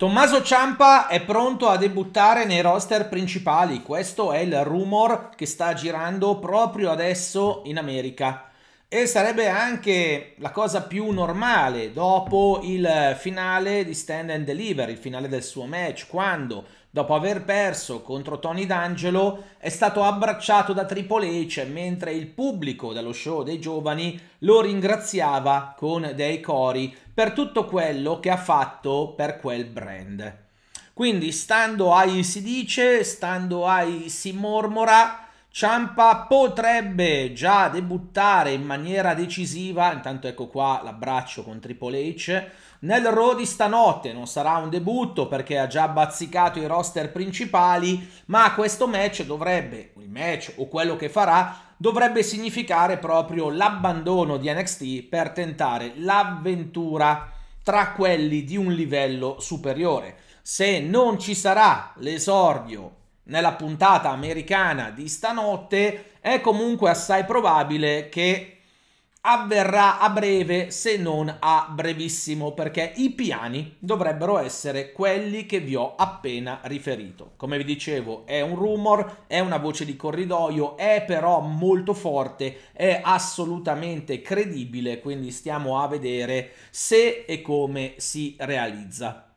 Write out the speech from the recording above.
Tommaso Ciampa è pronto a debuttare nei roster principali, questo è il rumor che sta girando proprio adesso in America. E sarebbe anche la cosa più normale dopo il finale di Stand and Deliver, il finale del suo match, quando dopo aver perso contro Tony D'Angelo è stato abbracciato da Triple H mentre il pubblico dello show dei giovani lo ringraziava con dei cori per tutto quello che ha fatto per quel brand. Quindi stando ai si dice, stando ai si mormora, Ciampa potrebbe già debuttare in maniera decisiva, intanto ecco qua l'abbraccio con Triple H, nel Raw di stanotte, non sarà un debutto perché ha già bazzicato i roster principali, ma questo match dovrebbe, il match o quello che farà, dovrebbe significare proprio l'abbandono di NXT per tentare l'avventura tra quelli di un livello superiore. Se non ci sarà l'esordio nella puntata americana di stanotte, è comunque assai probabile che avverrà a breve se non a brevissimo perché i piani dovrebbero essere quelli che vi ho appena riferito come vi dicevo è un rumor è una voce di corridoio è però molto forte è assolutamente credibile quindi stiamo a vedere se e come si realizza